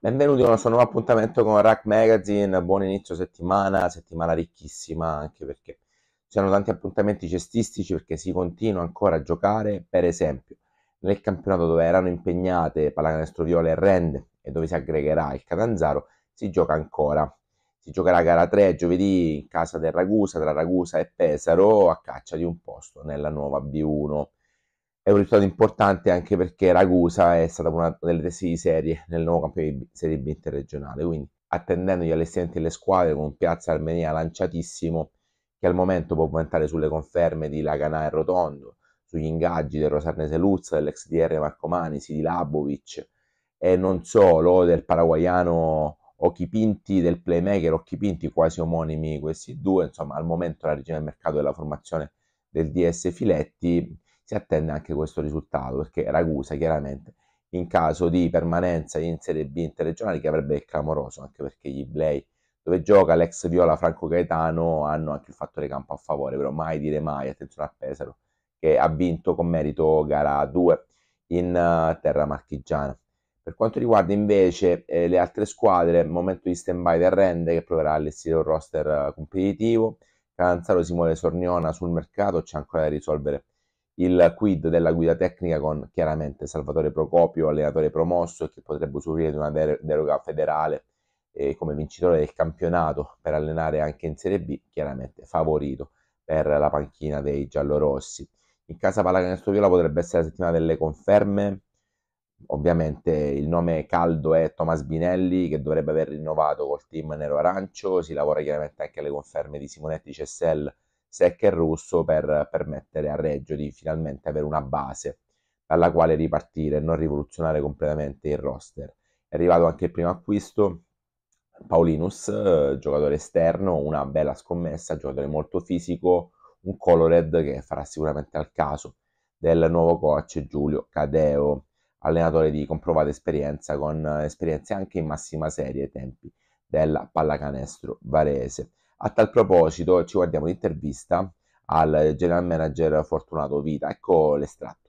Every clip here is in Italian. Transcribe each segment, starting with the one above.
Benvenuti a nostro nuovo appuntamento con Rack Magazine, buon inizio settimana, settimana ricchissima anche perché ci sono tanti appuntamenti cestistici perché si continua ancora a giocare, per esempio nel campionato dove erano impegnate Pallacanestro Viola e Rende e dove si aggregherà il Catanzaro si gioca ancora. Si giocherà gara 3 giovedì in casa del Ragusa, tra Ragusa e Pesaro a caccia di un posto nella nuova B1. È un risultato importante anche perché Ragusa è stata una delle teste di serie nel nuovo campione di Serie B interregionale, quindi attendendo gli allestimenti delle squadre con Piazza Armenia lanciatissimo, che al momento può puntare sulle conferme di Laganà e Rotondo, sugli ingaggi del Rosarnese Luzza, dell'ex DR Marco Manisi, di Labovic e non solo del paraguayano Occhipinti, del playmaker Occhipinti, quasi omonimi questi due, insomma al momento la regina del mercato della formazione del DS Filetti si attende anche questo risultato perché Ragusa chiaramente in caso di permanenza in Serie B interregionale che avrebbe il clamoroso anche perché gli Blay dove gioca l'ex Viola Franco Gaetano hanno anche il fattore campo a favore però mai dire mai, attenzione a Pesaro che ha vinto con merito gara 2 in uh, terra marchigiana per quanto riguarda invece eh, le altre squadre momento di stand by del Rende che proverà a allestire un roster uh, competitivo Canzaro Simone Sorniona sul mercato c'è ancora da risolvere il quid della guida tecnica con chiaramente Salvatore Procopio, allenatore promosso che potrebbe usufruire di una der- deroga federale eh, come vincitore del campionato per allenare anche in Serie B, chiaramente favorito per la panchina dei giallorossi. In casa Pallacanestro Viola potrebbe essere la settimana delle conferme, ovviamente il nome caldo è Thomas Binelli che dovrebbe aver rinnovato col team nero-arancio, si lavora chiaramente anche alle conferme di Simonetti Cessel Sec e Russo per permettere a Reggio di finalmente avere una base dalla quale ripartire e non rivoluzionare completamente il roster. È arrivato anche il primo acquisto, Paulinus, eh, giocatore esterno, una bella scommessa, giocatore molto fisico, un colored che farà sicuramente al caso del nuovo coach Giulio Cadeo, allenatore di comprovata esperienza con esperienze anche in massima serie ai tempi della pallacanestro varese. A tal proposito ci guardiamo l'intervista al general manager Fortunato Vita, ecco l'estratto.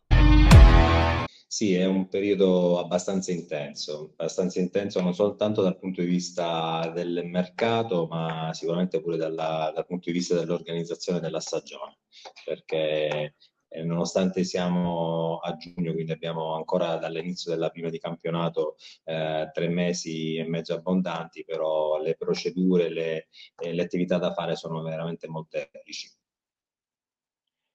Sì, è un periodo abbastanza intenso, abbastanza intenso non soltanto dal punto di vista del mercato, ma sicuramente pure dalla, dal punto di vista dell'organizzazione della stagione, perché eh, nonostante siamo a giugno, quindi abbiamo ancora dall'inizio della prima di campionato eh, tre mesi e mezzo abbondanti, però le procedure, le, eh, le attività da fare sono veramente molteplici.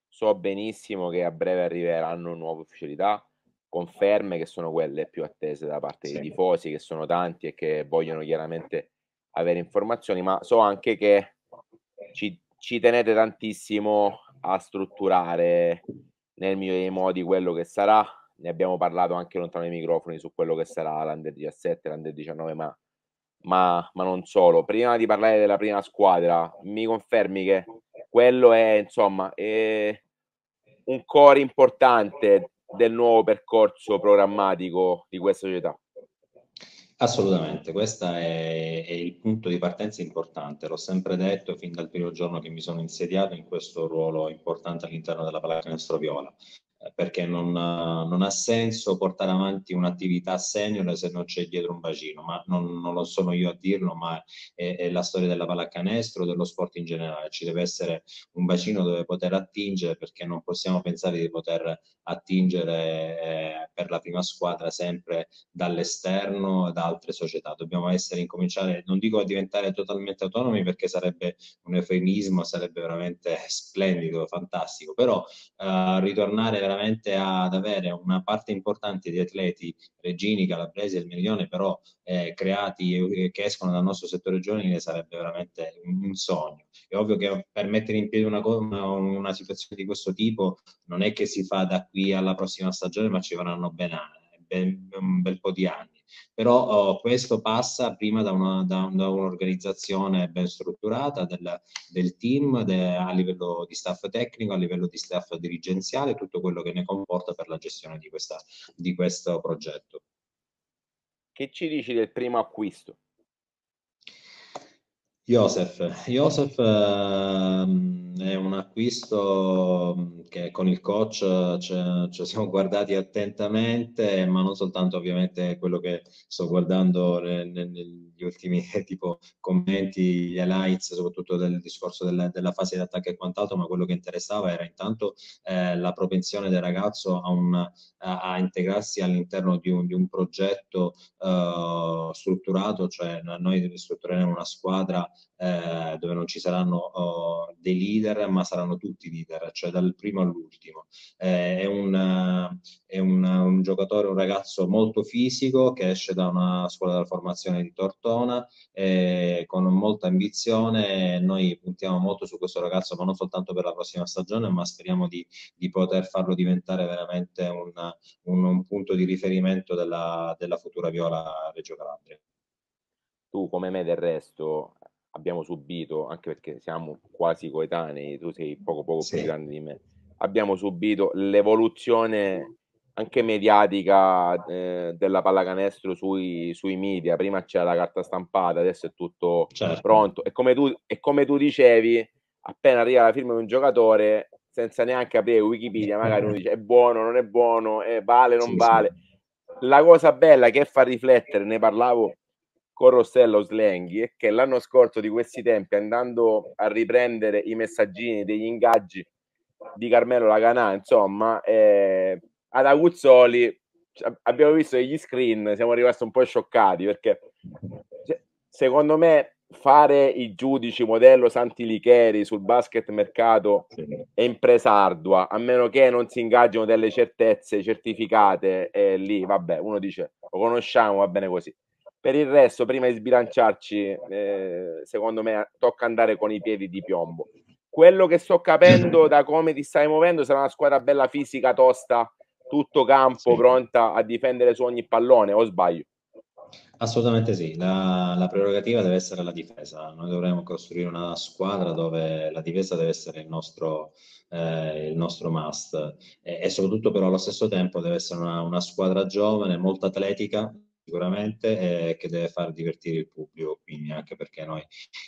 So benissimo che a breve arriveranno nuove ufficialità, conferme che sono quelle più attese da parte sì. dei tifosi, che sono tanti e che vogliono chiaramente avere informazioni, ma so anche che ci, ci tenete tantissimo a strutturare nel migliore dei modi quello che sarà. Ne abbiamo parlato anche lontano dai microfoni su quello che sarà l'Under 17, l'Under 19, ma, ma, ma non solo. Prima di parlare della prima squadra, mi confermi che quello è insomma è un core importante del nuovo percorso programmatico di questa società? Assolutamente, questo è, è, il punto di partenza importante, l'ho sempre detto fin dal primo giorno che mi sono insediato in questo ruolo importante all'interno della pallacanestro viola. Eh, perché non, eh, non, ha senso portare avanti un'attività senior se non c'è dietro un bacino, ma non, non lo sono io a dirlo, ma è, è la storia della pallacanestro, dello sport in generale, ci deve essere un bacino dove poter attingere perché non possiamo pensare di poter attingere eh, per la prima squadra sempre dall'esterno, da altre società, dobbiamo essere incominciare, non dico a diventare totalmente autonomi perché sarebbe un eufemismo, sarebbe veramente splendido, fantastico, però eh, ritornare veramente veramente ad avere una parte importante di atleti regini, calabresi e il Meridione però eh, creati e che escono dal nostro settore giovanile sarebbe veramente un sogno. È ovvio che per mettere in piedi una, una, una situazione di questo tipo non è che si fa da qui alla prossima stagione ma ci vorranno ben, ben un bel po' di anni però oh, questo passa prima da, una, da, da un'organizzazione ben strutturata del, del team de, a livello di staff tecnico, a livello di staff dirigenziale, tutto quello che ne comporta per la gestione di, questa, di questo progetto. Che ci dici del primo acquisto? Josef, Josef ehm, è un acquisto mm, che con il coach eh, ci siamo guardati attentamente, ma non soltanto ovviamente quello che sto guardando negli ultimi tipo, commenti, gli highlights, soprattutto del discorso della, della fase di attacco e quant'altro, ma quello che interessava era intanto eh, la propensione del ragazzo a, un, a, a integrarsi all'interno di un, di un progetto eh, strutturato, cioè noi struttureremo una squadra eh, dove non ci saranno oh, dei leader, ma saranno tutti leader, cioè dal primo all'ultimo. Eh, è, un, è un, un, giocatore, un ragazzo molto fisico che esce da una scuola della formazione di Tortona eh, con molta ambizione. Noi puntiamo molto su questo ragazzo, ma non soltanto per la prossima stagione, ma speriamo di, di poter farlo diventare veramente un, un, punto di riferimento della, della futura Viola Reggio Calabria. Tu come me del resto abbiamo subito, anche perché siamo quasi coetanei, tu sei poco poco sì. più grande di me, abbiamo subito l'evoluzione anche mediatica eh, della pallacanestro sui, sui, media. Prima c'era la carta stampata, adesso è tutto certo. pronto. E come, tu, e come, tu, dicevi, appena arriva la firma di un giocatore, senza neanche aprire Wikipedia, magari uno dice è buono, non è buono, è eh, vale, non sì, vale. Sì. La cosa bella che fa riflettere, ne parlavo con Rossello Slenghi che l'anno scorso di questi tempi andando a riprendere i messaggini degli ingaggi di Carmelo Laganà insomma eh, ad Aguzzoli cioè, abbiamo visto degli screen siamo rimasti un po' scioccati perché secondo me fare i giudici modello Santi Licheri sul basket mercato è impresa ardua, a meno che non si ingaggino delle certezze certificate e lì vabbè, uno dice lo conosciamo, va bene così. Per il resto, prima di sbilanciarci, eh, secondo me tocca andare con i piedi di piombo. Quello che sto capendo da come ti stai muovendo sarà una squadra bella fisica, tosta, tutto campo, sì. pronta a difendere su ogni pallone, o sbaglio? Assolutamente sì, la, la, prerogativa deve essere la difesa, noi dovremmo costruire una squadra dove la difesa deve essere il nostro, eh, il nostro must e, e, soprattutto però allo stesso tempo deve essere una, una squadra giovane, molto atletica, sicuramente eh, che deve far divertire il pubblico, quindi anche perché noi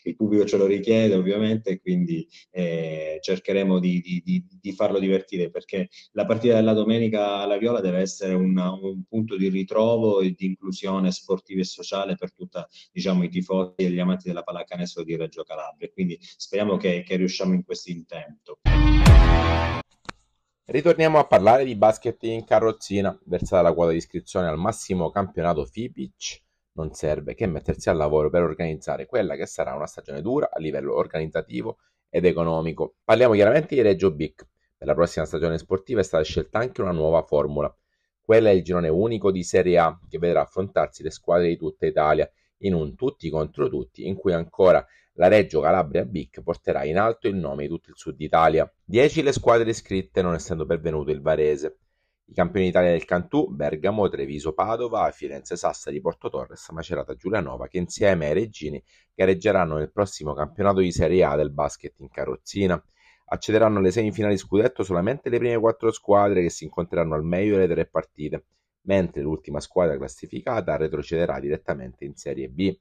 il pubblico ce lo richiede ovviamente, quindi eh, cercheremo di, di, di, di, farlo divertire perché la partita della domenica alla Viola deve essere una, un punto di ritrovo e di inclusione sportiva e sociale per tutti diciamo, i tifosi e gli amanti della pallacanestro di Reggio Calabria, quindi speriamo che, che riusciamo in questo intento. Ritorniamo a parlare di basket in carrozzina. Versata la quota di iscrizione al massimo campionato FIBIC, non serve che mettersi al lavoro per organizzare quella che sarà una stagione dura a livello organizzativo ed economico. Parliamo chiaramente di Reggio Bic. Per la prossima stagione sportiva è stata scelta anche una nuova formula. Quella è il girone unico di Serie A che vedrà affrontarsi le squadre di tutta Italia in un tutti contro tutti in cui ancora la Reggio Calabria Bic porterà in alto il nome di tutto il sud Italia. 10 le squadre iscritte, non essendo pervenuto il Varese. I campioni d'Italia del Cantù, Bergamo, Treviso, Padova, Firenze, Sassari, Porto Torres, Macerata, Giulianova, che insieme ai Regini gareggeranno nel prossimo campionato di Serie A del basket in carrozzina. Accederanno alle semifinali scudetto solamente le prime quattro squadre che si incontreranno al meglio delle tre partite, mentre l'ultima squadra classificata retrocederà direttamente in Serie B.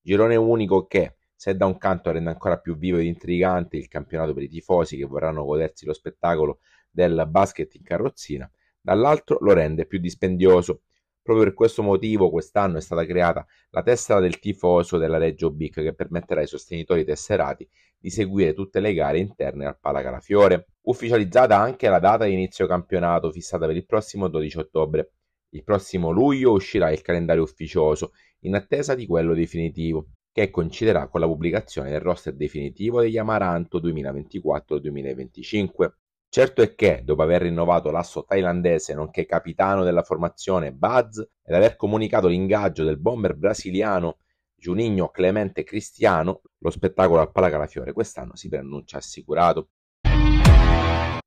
Girone unico che, se da un canto rende ancora più vivo ed intrigante il campionato per i tifosi che vorranno godersi lo spettacolo del basket in carrozzina, dall'altro lo rende più dispendioso. Proprio per questo motivo quest'anno è stata creata la tessera del tifoso della Reggio Bic che permetterà ai sostenitori tesserati di seguire tutte le gare interne al Palacalafiore. Ufficializzata anche la data di inizio campionato fissata per il prossimo 12 ottobre. Il prossimo luglio uscirà il calendario ufficioso in attesa di quello definitivo che coinciderà con la pubblicazione del roster definitivo degli Amaranto 2024-2025. Certo è che, dopo aver rinnovato l'asso thailandese nonché capitano della formazione Buzz ed aver comunicato l'ingaggio del bomber brasiliano Juninho Clemente Cristiano, lo spettacolo al Palacalafiore quest'anno si preannuncia assicurato.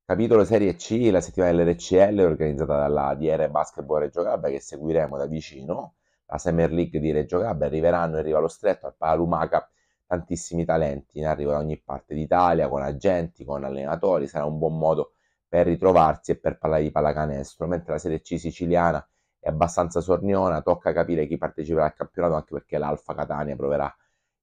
Capitolo Serie C, la settimana dell'RCL organizzata dalla DR Basketball Reggio Calabria che seguiremo da vicino la Summer League di Reggio Calabria, arriveranno in riva allo stretto, al Palumaca, tantissimi talenti in arrivo da ogni parte d'Italia, con agenti, con allenatori, sarà un buon modo per ritrovarsi e per parlare di pallacanestro, mentre la Serie C siciliana è abbastanza sorniona, tocca capire chi parteciperà al campionato, anche perché l'Alfa Catania proverà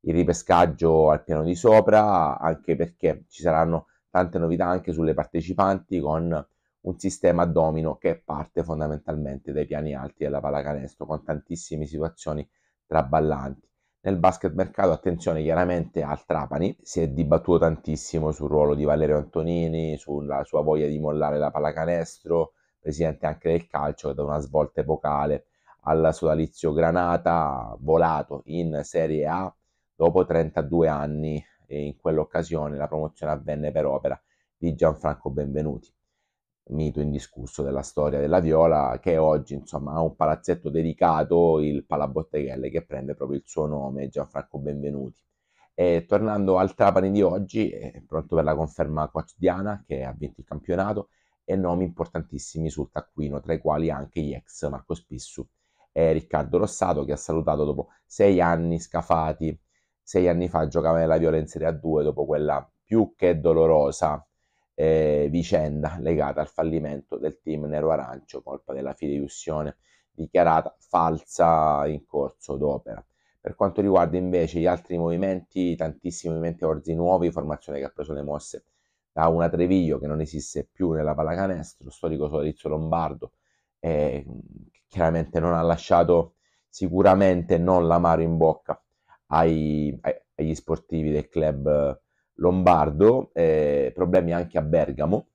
il ripescaggio al piano di sopra, anche perché ci saranno tante novità anche sulle partecipanti con un sistema a domino che parte fondamentalmente dai piani alti della pallacanestro con tantissime situazioni traballanti. Nel basket mercato, attenzione chiaramente al Trapani, si è dibattuto tantissimo sul ruolo di Valerio Antonini, sulla sua voglia di mollare la pallacanestro, presidente anche del calcio, che da una svolta epocale al sodalizio Granata, volato in Serie A dopo 32 anni e in quell'occasione la promozione avvenne per opera di Gianfranco Benvenuti mito indiscusso della storia della viola, che oggi insomma ha un palazzetto dedicato, il Palabotteghelle che prende proprio il suo nome, Gianfranco Benvenuti. E tornando al Trapani di oggi, è eh, pronto per la conferma quotidiana che ha vinto il campionato e nomi importantissimi sul taccuino, tra i quali anche gli ex Marco Spissu e Riccardo Rossato, che ha salutato dopo sei anni scafati. Sei anni fa giocava nella viola in Serie A2 dopo quella più che dolorosa eh, vicenda legata al fallimento del team nero-arancio, colpa della fideiussione dichiarata falsa in corso d'opera. Per quanto riguarda invece gli altri movimenti, tantissimi movimenti orzi nuovi, formazione che ha preso le mosse da una Treviglio che non esiste più nella pallacanestro, storico sodalizio lombardo, eh, che chiaramente non ha lasciato sicuramente non l'amaro in bocca ai, ai, agli sportivi del club Lombardo, eh, problemi anche a Bergamo,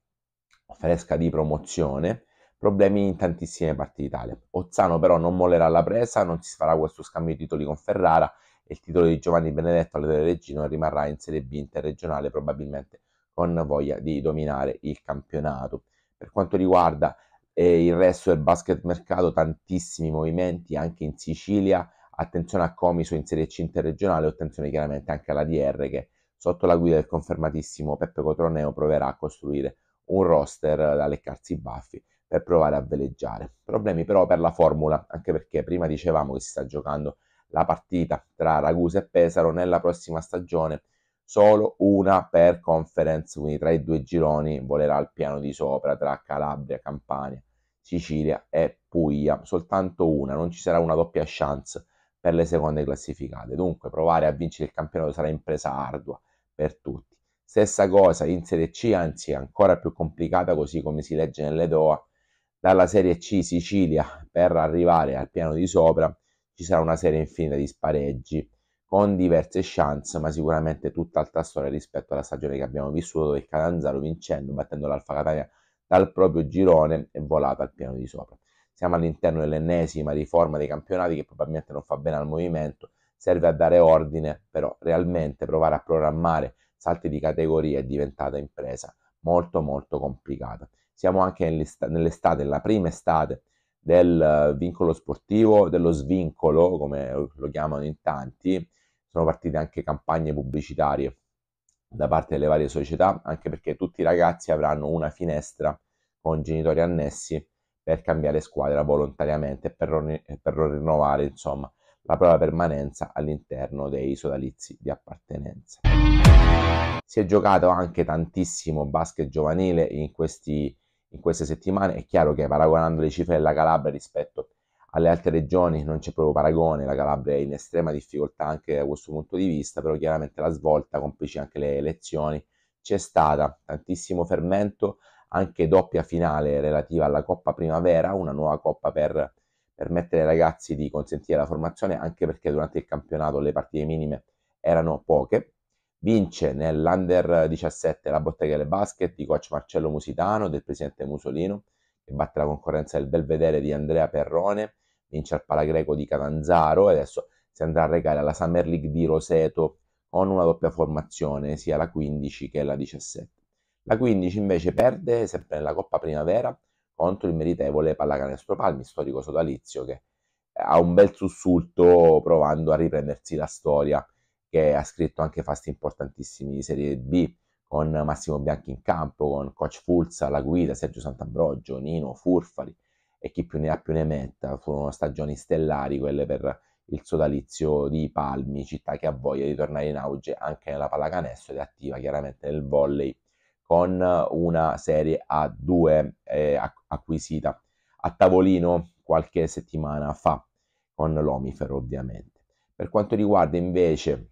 fresca di promozione, problemi in tantissime parti d'Italia. Ozzano però non mollerà la presa, non si farà questo scambio di titoli con Ferrara e il titolo di Giovanni Benedetto alle Regino rimarrà in Serie B interregionale probabilmente con voglia di dominare il campionato. Per quanto riguarda eh, il resto del basket mercato, tantissimi movimenti anche in Sicilia, attenzione a Comiso in Serie C interregionale, attenzione chiaramente anche alla DR che è sotto la guida del confermatissimo Peppe Cotroneo, proverà a costruire un roster da leccarsi i baffi per provare a veleggiare. Problemi però per la formula, anche perché prima dicevamo che si sta giocando la partita tra Ragusa e Pesaro nella prossima stagione, solo una per conference, quindi tra i due gironi volerà il piano di sopra tra Calabria, Campania, Sicilia e Puglia, soltanto una, non ci sarà una doppia chance per le seconde classificate. Dunque provare a vincere il campionato sarà impresa ardua per tutti. Stessa cosa in Serie C, anzi ancora più complicata così come si legge nelle Doha, dalla Serie C Sicilia per arrivare al piano di sopra ci sarà una serie infinita di spareggi con diverse chance, ma sicuramente tutta altra storia rispetto alla stagione che abbiamo vissuto dove il Catanzaro vincendo, battendo l'Alfa Catania dal proprio girone e volato al piano di sopra. Siamo all'interno dell'ennesima riforma dei campionati che probabilmente non fa bene al movimento serve a dare ordine, però realmente provare a programmare salti di categoria è diventata impresa molto molto complicata. Siamo anche nell'estate, nella prima estate del eh, vincolo sportivo, dello svincolo, come lo chiamano in tanti, sono partite anche campagne pubblicitarie da parte delle varie società, anche perché tutti i ragazzi avranno una finestra con genitori annessi per cambiare squadra volontariamente per, per rinnovare insomma la propria permanenza all'interno dei sodalizi di appartenenza. Si è giocato anche tantissimo basket giovanile in, questi, in queste settimane, è chiaro che paragonando le cifre della Calabria rispetto alle altre regioni non c'è proprio paragone, la Calabria è in estrema difficoltà anche da questo punto di vista, però chiaramente la svolta, complici anche le elezioni, c'è stata tantissimo fermento, anche doppia finale relativa alla Coppa Primavera, una nuova coppa per permettere ai ragazzi di consentire la formazione anche perché durante il campionato le partite minime erano poche. Vince nell'Under 17 la Bottega Botteghele Basket di coach Marcello Musitano, del presidente Musolino, che batte la concorrenza del Belvedere di Andrea Perrone, vince al Palagreco di Catanzaro e adesso si andrà a recare alla Summer League di Roseto con una doppia formazione, sia la 15 che la 17. La 15 invece perde sempre nella Coppa Primavera contro il meritevole Pallacanestro Palmi, storico sodalizio che eh, ha un bel sussulto provando a riprendersi la storia che ha scritto anche fasti importantissimi di Serie B con Massimo Bianchi in campo, con Coach Fulza La guida, Sergio Sant'Ambrogio, Nino, Furfari e chi più ne ha più ne metta. Furono stagioni stellari quelle per il sodalizio di Palmi, città che ha voglia di tornare in auge anche nella pallacanestro ed è attiva chiaramente nel volley con una serie A2 eh, acquisita a tavolino qualche settimana fa con l'Omifer ovviamente. Per quanto riguarda invece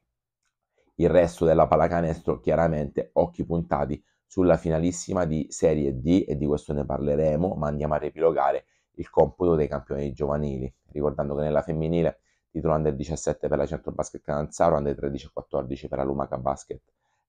il resto della pallacanestro, chiaramente occhi puntati sulla finalissima di Serie D e di questo ne parleremo, ma andiamo a riepilogare il computo dei campioni giovanili, ricordando che nella femminile titolo under 17 per la Centro Basket Cananzaro, under 13 e 14 per la Lumaca Basket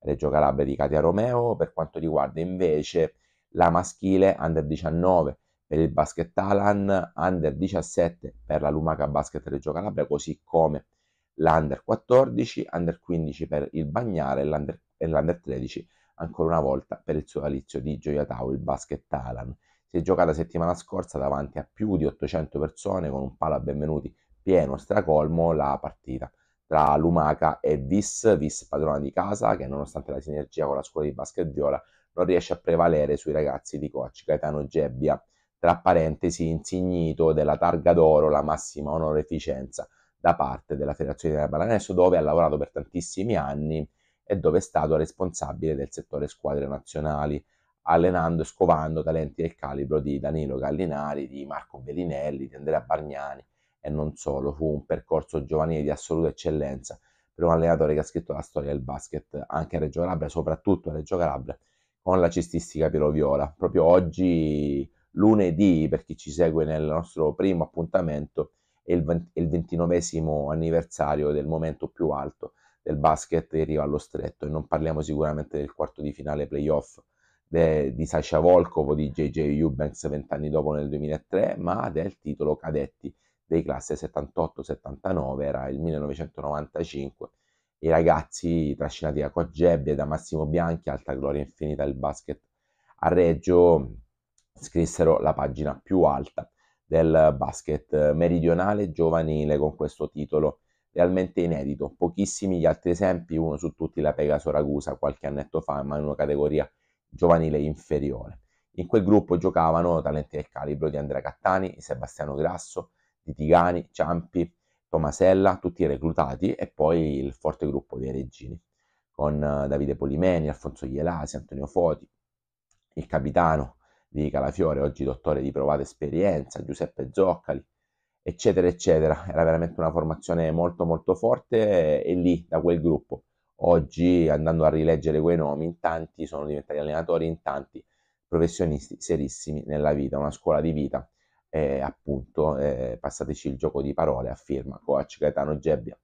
Reggio Calabria di Katia Romeo, per quanto riguarda invece la maschile Under 19 per il Basket Alan, Under 17 per la Lumaca Basket Reggio Calabria, così come l'Under 14, Under 15 per il Bagnare e l'Under, e l'Under 13 ancora una volta per il sodalizio di Gioia Tau, il Basket Alan. Si è giocata settimana scorsa davanti a più di 800 persone con un palo a benvenuti pieno stracolmo la partita tra Lumaca e Vis, Vis padrona di casa che nonostante la sinergia con la scuola di basket viola non riesce a prevalere sui ragazzi di coach Gaetano Gebbia, tra parentesi insignito della targa d'oro, la massima onoreficenza da parte della Federazione Italiana Pallanesto dove ha lavorato per tantissimi anni e dove è stato responsabile del settore squadre nazionali, allenando e scovando talenti del calibro di Danilo Gallinari, di Marco Bellinelli, di Andrea Bargnani, e non solo, fu un percorso giovanile di assoluta eccellenza per un allenatore che ha scritto la storia del basket anche a Reggio Calabria, soprattutto a Reggio Calabria, con la cististica piloviola. Proprio oggi, lunedì, per chi ci segue nel nostro primo appuntamento, è il, 20, il 29 anniversario del momento più alto del basket che arriva allo stretto e non parliamo sicuramente del quarto di finale playoff de, di Sasha Volkovo, di JJ Eubanks vent'anni dopo nel 2003, ma del titolo cadetti dei classe 78-79 era il 1995 i ragazzi trascinati da Coggebbia Gebbia, da Massimo Bianchi, Alta Gloria Infinita del basket a Reggio, scrissero la pagina più alta del basket meridionale giovanile con questo titolo realmente inedito. Pochissimi gli altri esempi, uno su tutti la Pegaso Ragusa qualche annetto fa, ma in una categoria giovanile inferiore. In quel gruppo giocavano talenti del calibro di Andrea Cattani, Sebastiano Grasso, di Tigani, Ciampi, Tomasella, tutti i reclutati, e poi il forte gruppo dei Regini, con eh, Davide Polimeni, Alfonso Ielasi, Antonio Foti, il capitano di Calafiore, oggi dottore di provata esperienza, Giuseppe Zoccali, eccetera, eccetera. Era veramente una formazione molto, molto forte e lì, da quel gruppo, oggi andando a rileggere quei nomi, in tanti sono diventati allenatori, in tanti professionisti serissimi nella vita, una scuola di vita eh, appunto, eh, passateci il gioco di parole, afferma coach Gaetano Gebbia.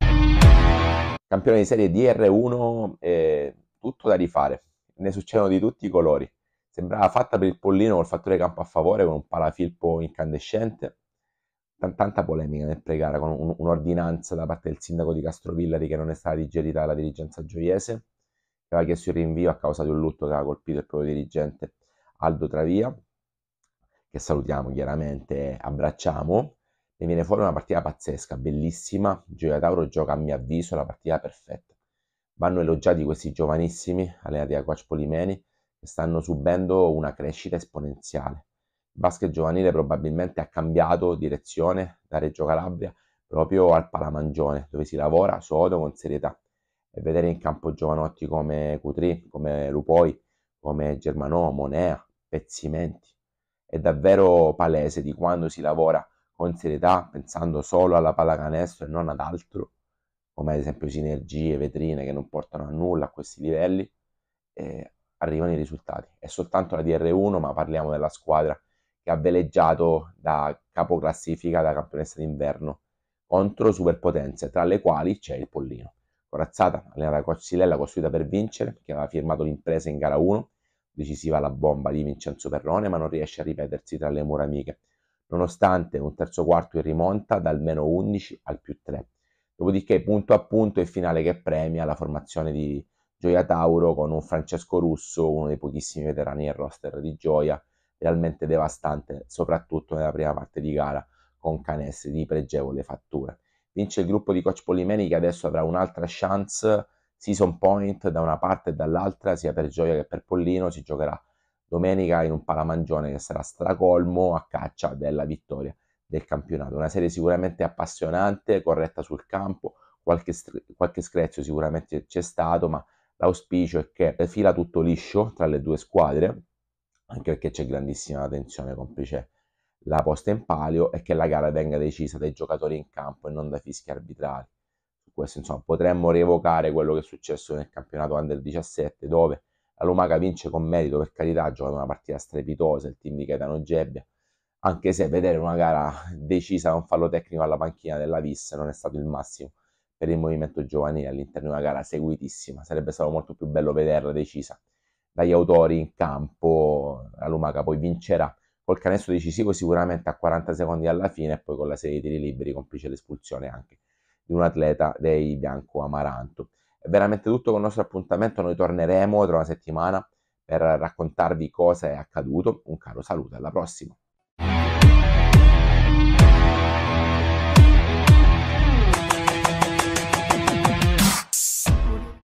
Campione di serie DR1, eh, tutto da rifare, ne succedono di tutti i colori. Sembrava fatta per il pollino col fattore campo a favore con un palafilpo incandescente. T- tanta polemica nel pregare con un- un'ordinanza da parte del sindaco di Castrovillari che non è stata digerita dalla dirigenza gioiese, che aveva chiesto il rinvio a causa di un lutto che aveva colpito il proprio dirigente Aldo Travia che salutiamo chiaramente, abbracciamo, e viene fuori una partita pazzesca, bellissima. Gioia Tauro gioca a mio avviso la partita perfetta. Vanno elogiati questi giovanissimi allenati da coach Polimeni che stanno subendo una crescita esponenziale. Il basket giovanile probabilmente ha cambiato direzione da Reggio Calabria proprio al Palamangione, dove si lavora sodo con serietà. E vedere in campo giovanotti come Cutri, come Lupoi, come Germanò, Monea, Pezzimenti, è davvero palese di quando si lavora con serietà, pensando solo alla pallacanestro e non ad altro, come ad esempio sinergie, vetrine che non portano a nulla a questi livelli, eh, arrivano i risultati. È soltanto la DR1, ma parliamo della squadra che ha veleggiato da capoclassifica da campionessa d'inverno contro superpotenze, tra le quali c'è il Pollino. Corazzata, allenata da Coccilella, costruita per vincere, che aveva firmato l'impresa in gara 1 decisiva la bomba di Vincenzo Perrone, ma non riesce a ripetersi tra le mura amiche, nonostante un terzo quarto in rimonta dal meno 11 al più 3. Dopodiché punto a punto il finale che premia la formazione di Gioia Tauro con un Francesco Russo, uno dei pochissimi veterani del roster di Gioia, realmente devastante, soprattutto nella prima parte di gara, con canestri di pregevole fattura. Vince il gruppo di coach Polimeni che adesso avrà un'altra chance season point da una parte e dall'altra, sia per Gioia che per Pollino, si giocherà domenica in un palamangione che sarà stracolmo a caccia della vittoria del campionato. Una serie sicuramente appassionante, corretta sul campo, qualche, qualche screzio sicuramente c'è stato, ma l'auspicio è che fila tutto liscio tra le due squadre, anche perché c'è grandissima tensione complice la posta in palio e che la gara venga decisa dai giocatori in campo e non da fischi arbitrali questo insomma potremmo rievocare quello che è successo nel campionato Under 17 dove la Lumaca vince con merito per carità, ha giocato una partita strepitosa il team di Caetano Gebbia, anche se vedere una gara decisa da un fallo tecnico alla panchina della Vis non è stato il massimo per il movimento giovanile all'interno di una gara seguitissima, sarebbe stato molto più bello vederla decisa dagli autori in campo, la Lumaca poi vincerà col canestro decisivo sicuramente a 40 secondi alla fine e poi con la serie di tiri liberi complice l'espulsione anche di un atleta dei Bianco Amaranto. È veramente tutto con il nostro appuntamento, noi torneremo tra una settimana per raccontarvi cosa è accaduto. Un caro saluto, alla prossima!